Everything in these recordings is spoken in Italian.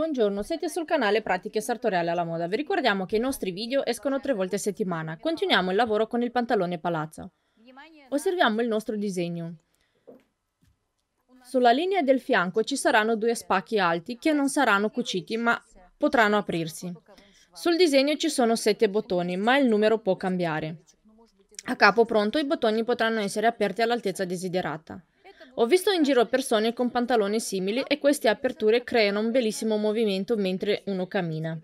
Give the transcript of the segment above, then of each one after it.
Buongiorno, siete sul canale Pratiche Sartoriali alla Moda. Vi ricordiamo che i nostri video escono tre volte a settimana. Continuiamo il lavoro con il pantalone palazzo. Osserviamo il nostro disegno. Sulla linea del fianco ci saranno due spacchi alti che non saranno cuciti ma potranno aprirsi. Sul disegno ci sono sette bottoni ma il numero può cambiare. A capo pronto i bottoni potranno essere aperti all'altezza desiderata. Ho visto in giro persone con pantaloni simili e queste aperture creano un bellissimo movimento mentre uno cammina.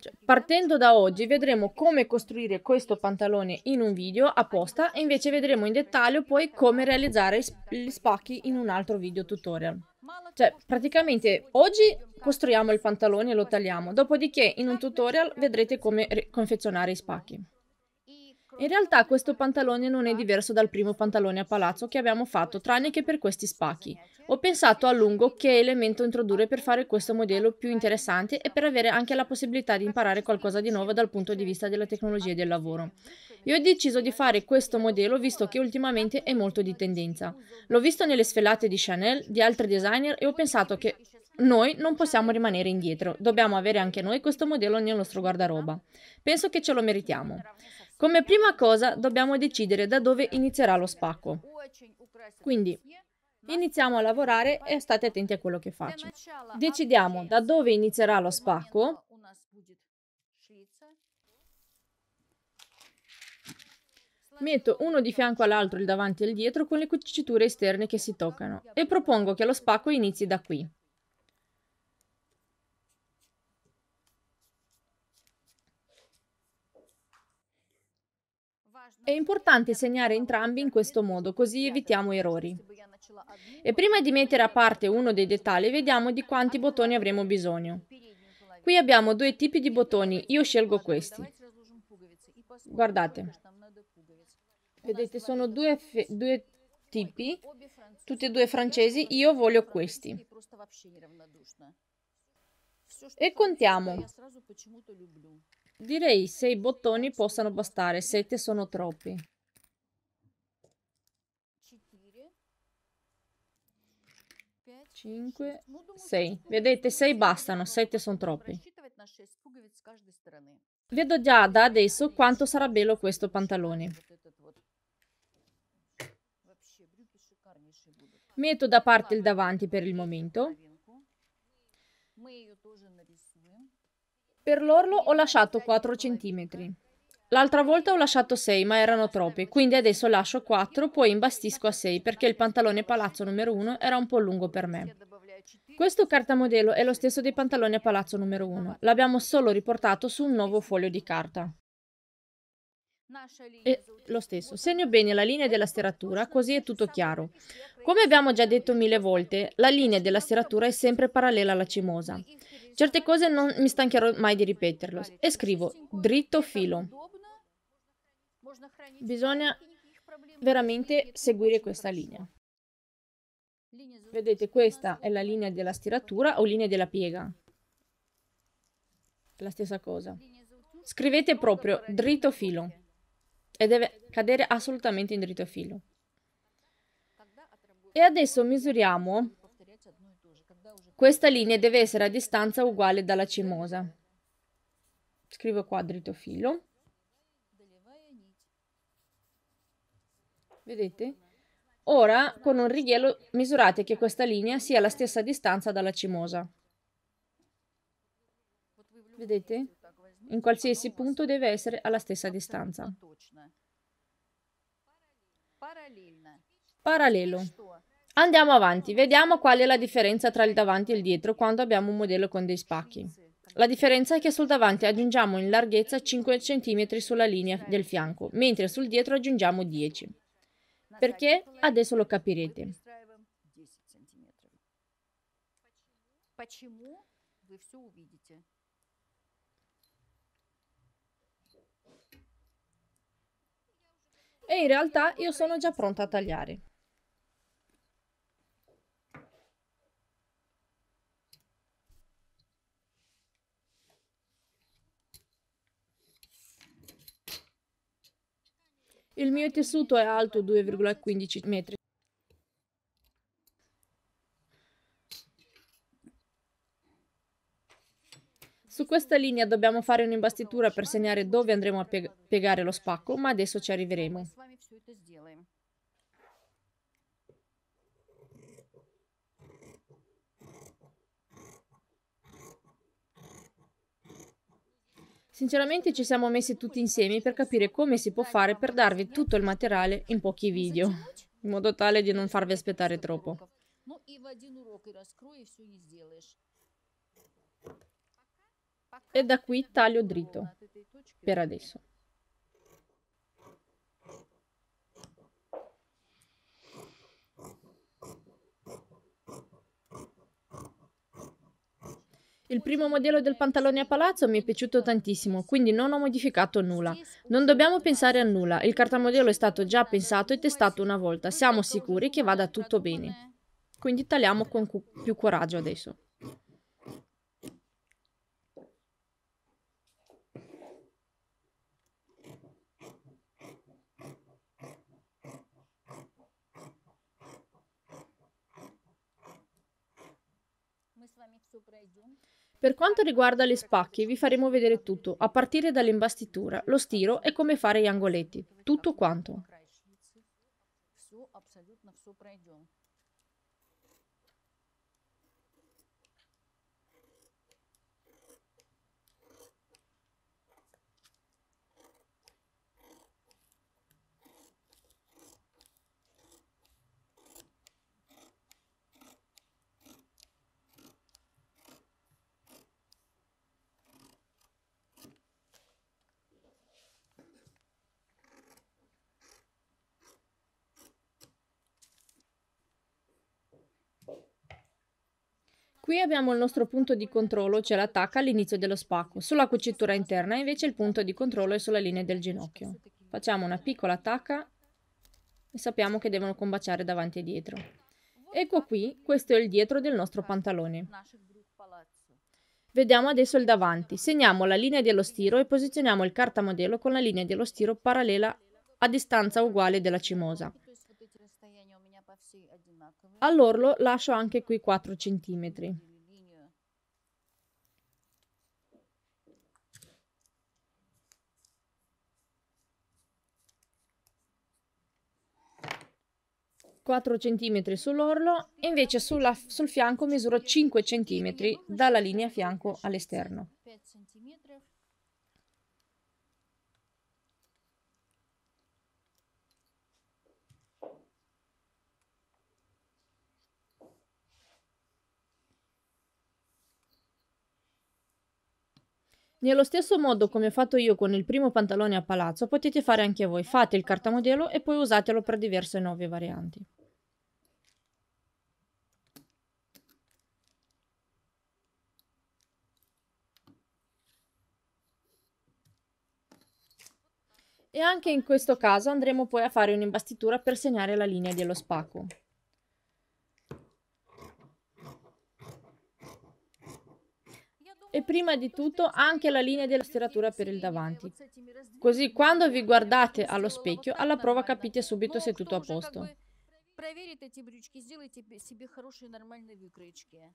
Cioè, partendo da oggi vedremo come costruire questo pantalone in un video apposta e invece vedremo in dettaglio poi come realizzare gli spacchi in un altro video tutorial. Cioè, praticamente oggi costruiamo il pantalone e lo tagliamo, dopodiché in un tutorial vedrete come confezionare i spacchi. In realtà questo pantalone non è diverso dal primo pantalone a palazzo che abbiamo fatto, tranne che per questi spacchi. Ho pensato a lungo che elemento introdurre per fare questo modello più interessante e per avere anche la possibilità di imparare qualcosa di nuovo dal punto di vista della tecnologia e del lavoro. Io ho deciso di fare questo modello visto che ultimamente è molto di tendenza. L'ho visto nelle sfelate di Chanel, di altri designer e ho pensato che noi non possiamo rimanere indietro, dobbiamo avere anche noi questo modello nel nostro guardaroba. Penso che ce lo meritiamo. Come prima cosa dobbiamo decidere da dove inizierà lo spacco. Quindi iniziamo a lavorare e state attenti a quello che faccio. Decidiamo da dove inizierà lo spacco. Metto uno di fianco all'altro il davanti e il dietro con le cuciture esterne che si toccano e propongo che lo spacco inizi da qui. È importante segnare entrambi in questo modo, così evitiamo errori. E prima di mettere a parte uno dei dettagli, vediamo di quanti bottoni avremo bisogno. Qui abbiamo due tipi di bottoni, io scelgo questi. Guardate. Vedete, sono due, due tipi, tutti e due francesi, io voglio questi. E contiamo. Direi 6 bottoni possano bastare, 7 sono troppi. Cinque, sei. Vedete, sei bastano, sette sono troppi. Vedo già da adesso quanto sarà bello questo pantalone. Metto da parte il davanti per il momento. Per l'orlo ho lasciato 4 cm. L'altra volta ho lasciato 6, ma erano troppi, quindi adesso lascio 4, poi imbastisco a 6 perché il pantalone palazzo numero 1 era un po' lungo per me. Questo cartamodello è lo stesso dei pantaloni a palazzo numero 1, l'abbiamo solo riportato su un nuovo foglio di carta. E lo stesso, segno bene la linea della stiratura, così è tutto chiaro. Come abbiamo già detto mille volte, la linea della stiratura è sempre parallela alla cimosa. Certe cose non mi stancherò mai di ripeterlo. E scrivo, dritto filo. Bisogna veramente seguire questa linea. Vedete, questa è la linea della stiratura o linea della piega. La stessa cosa. Scrivete proprio dritto filo e deve cadere assolutamente in dritto filo. E adesso misuriamo questa linea deve essere a distanza uguale dalla cimosa. Scrivo qua dritto filo. Vedete? Ora con un righello misurate che questa linea sia alla stessa distanza dalla cimosa. Vedete? In qualsiasi punto deve essere alla stessa distanza. Parallelo. Andiamo avanti, vediamo qual è la differenza tra il davanti e il dietro quando abbiamo un modello con dei spacchi. La differenza è che sul davanti aggiungiamo in larghezza 5 cm sulla linea del fianco, mentre sul dietro aggiungiamo 10. Perché? Adesso lo capirete. E in realtà io sono già pronta a tagliare. Il mio tessuto è alto 2,15 metri. Su questa linea dobbiamo fare un'imbastitura per segnare dove andremo a piegare lo spacco, ma adesso ci arriveremo. Sinceramente ci siamo messi tutti insieme per capire come si può fare per darvi tutto il materiale in pochi video, in modo tale di non farvi aspettare troppo. E da qui taglio dritto, per adesso. Il primo modello del pantalone a palazzo mi è piaciuto tantissimo, quindi non ho modificato nulla. Non dobbiamo pensare a nulla, il cartamodello è stato già pensato e testato una volta, siamo sicuri che vada tutto bene. Quindi tagliamo con cu- più coraggio adesso. Per quanto riguarda gli spacchi, vi faremo vedere tutto, a partire dall'imbastitura, lo stiro e come fare gli angoletti, tutto quanto. Qui abbiamo il nostro punto di controllo, cioè la all'inizio dello spacco. Sulla cucitura interna invece il punto di controllo è sulla linea del ginocchio. Facciamo una piccola attacca e sappiamo che devono combaciare davanti e dietro. Ecco qui, questo è il dietro del nostro pantalone. Vediamo adesso il davanti. Segniamo la linea dello stiro e posizioniamo il cartamodello con la linea dello stiro parallela a distanza uguale della cimosa. All'orlo lascio anche qui 4 cm. centimetri sull'orlo e invece sulla, sul fianco misuro 5 cm dalla linea fianco all'esterno. Nello stesso modo come ho fatto io con il primo pantalone a palazzo, potete fare anche voi. Fate il cartamodello e poi usatelo per diverse nuove varianti. E anche in questo caso andremo poi a fare un'imbastitura per segnare la linea dello spacco. e prima di tutto anche la linea della stiratura per il davanti. Così quando vi guardate allo specchio, alla prova capite subito se è tutto a posto. Проверит эти брючки, сделайте себе хорошие нормальные выкройки.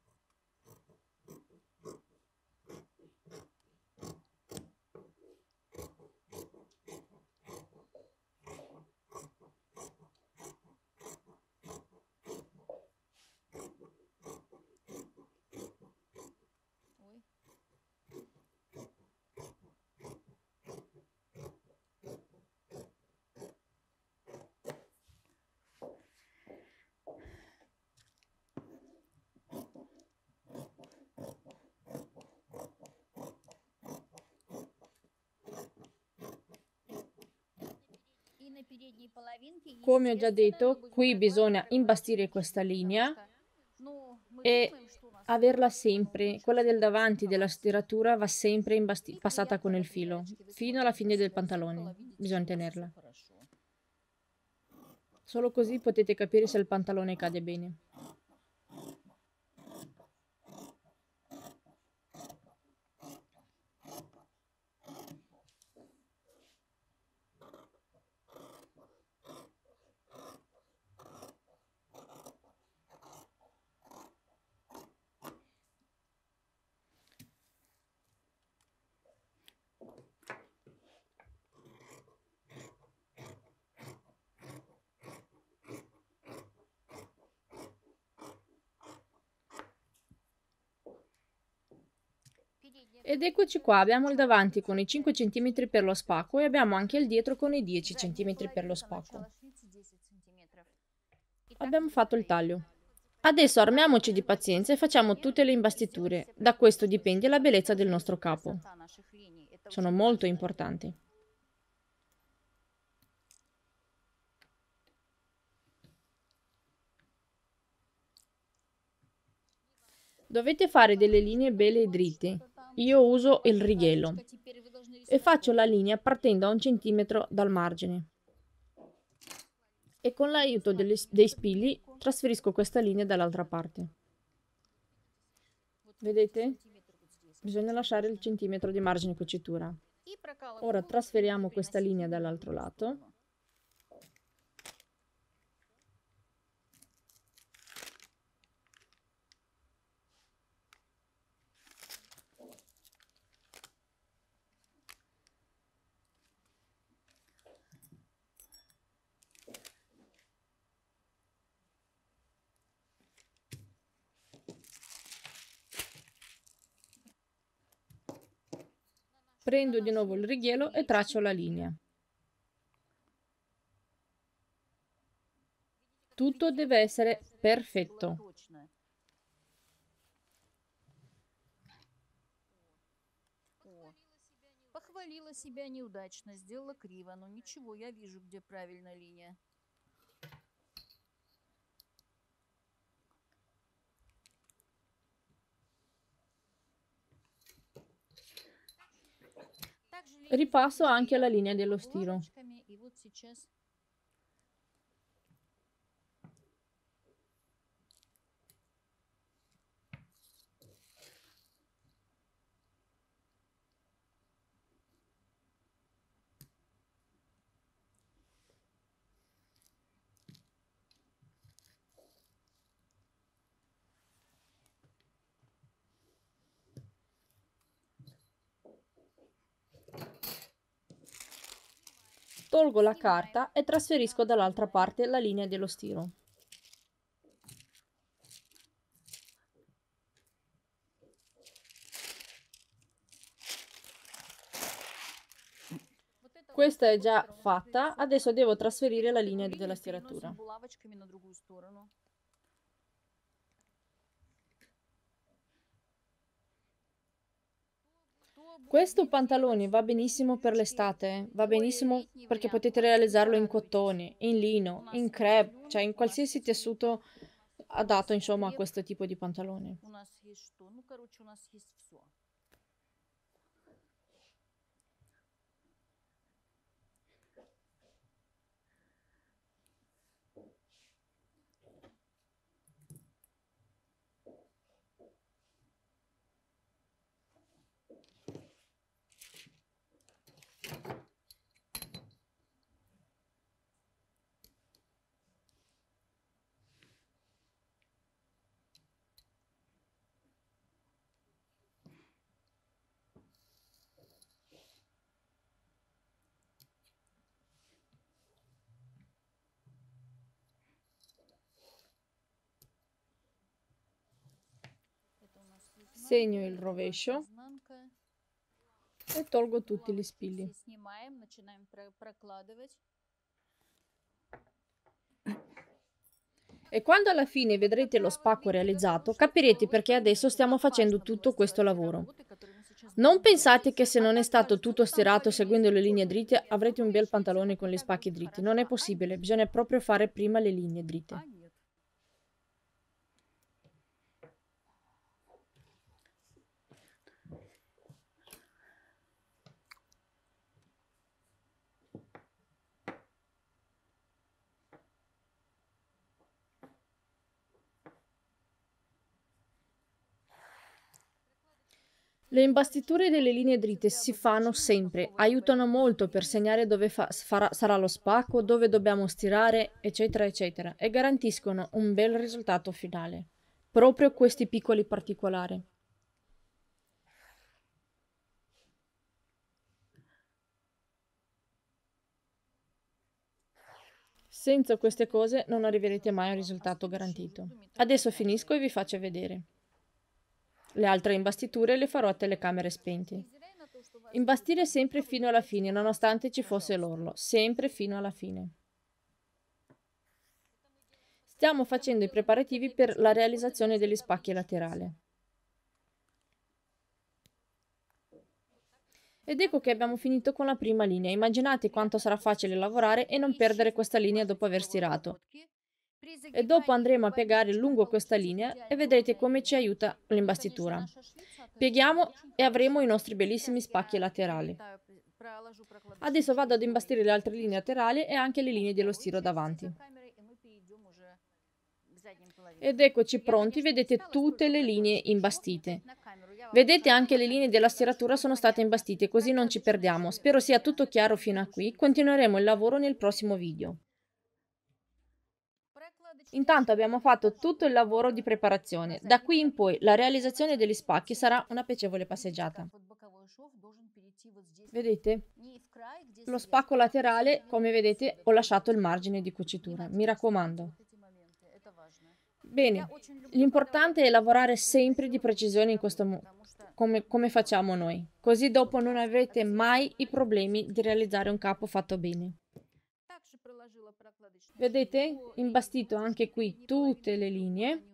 Come ho già detto, qui bisogna imbastire questa linea e averla sempre, quella del davanti della stiratura va sempre passata con il filo, fino alla fine del pantalone, bisogna tenerla. Solo così potete capire se il pantalone cade bene. Ed eccoci qua, abbiamo il davanti con i 5 cm per lo spacco e abbiamo anche il dietro con i 10 cm per lo spacco. Abbiamo fatto il taglio. Adesso armiamoci di pazienza e facciamo tutte le imbastiture, da questo dipende la bellezza del nostro capo. Sono molto importanti. Dovete fare delle linee belle e dritte, io uso il righello e faccio la linea partendo a un centimetro dal margine. E con l'aiuto dei spilli trasferisco questa linea dall'altra parte. Vedete? Bisogna lasciare il centimetro di margine cucitura. Ora trasferiamo questa linea dall'altro lato prendo di nuovo il righielo e traccio la linea. Tutto deve essere perfetto. Похвалила себя неудачно, сделала криво, но ничего, я вижу, где правильная линия. Ripasso anche alla linea dello stiro. Tolgo la carta e trasferisco dall'altra parte la linea dello stiro. Questa è già fatta, adesso devo trasferire la linea della stiratura. Questo pantalone va benissimo per l'estate, va benissimo perché potete realizzarlo in cotone, in lino, in crepe, cioè in qualsiasi tessuto adatto insomma a questo tipo di pantalone. segno il rovescio e tolgo tutti gli spilli. E quando alla fine vedrete lo spacco realizzato, capirete perché adesso stiamo facendo tutto questo lavoro. Non pensate che se non è stato tutto stirato seguendo le linee dritte avrete un bel pantalone con gli spacchi dritti. Non è possibile, bisogna proprio fare prima le linee dritte. Le imbastiture delle linee dritte si fanno sempre, aiutano molto per segnare dove fa, farà, sarà lo spacco, dove dobbiamo stirare, eccetera, eccetera, e garantiscono un bel risultato finale. Proprio questi piccoli particolari. Senza queste cose non arriverete mai a un risultato garantito. Adesso finisco e vi faccio vedere. Le altre imbastiture le farò a telecamere spenti. Imbastire sempre fino alla fine, nonostante ci fosse l'orlo, sempre fino alla fine. Stiamo facendo i preparativi per la realizzazione degli spacchi laterali. Ed ecco che abbiamo finito con la prima linea. Immaginate quanto sarà facile lavorare e non perdere questa linea dopo aver stirato e dopo andremo a piegare lungo questa linea e vedrete come ci aiuta l'imbastitura. Pieghiamo e avremo i nostri bellissimi spacchi laterali. Eh, Adesso vado ad imbastire le altre linee laterali e anche le linee dello stiro davanti. Ed eccoci pronti, vedete tutte le linee imbastite. Vedete anche le linee della stiratura sono state imbastite, così non ci perdiamo. Spero sia tutto chiaro fino a qui. Continueremo il lavoro nel prossimo video. Intanto abbiamo fatto tutto il lavoro di preparazione. Da qui in poi la realizzazione degli spacchi sarà una piacevole passeggiata. Vedete? Lo spacco laterale, come vedete, ho lasciato il margine di cucitura. Mi raccomando. Bene, l'importante è lavorare sempre di precisione in questo modo, come, come facciamo noi. Così dopo non avrete mai i problemi di realizzare un capo fatto bene. Vedete? Imbastito anche qui tutte le linee.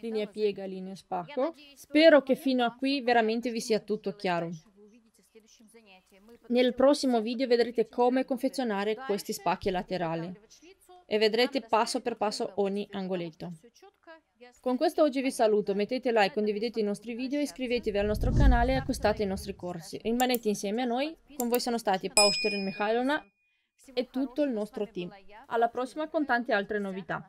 Linea piega, linea spacco. Spero che fino a qui veramente vi sia tutto chiaro. Nel prossimo video vedrete come confezionare questi spacchi laterali e vedrete passo per passo ogni angoletto. Con questo oggi vi saluto, mettete like, condividete i nostri video, iscrivetevi al nostro canale e acquistate i nostri corsi. Rimanete insieme a noi, con voi sono stati Pausterin Mikhailovna e tutto il nostro team. Alla prossima con tante altre novità.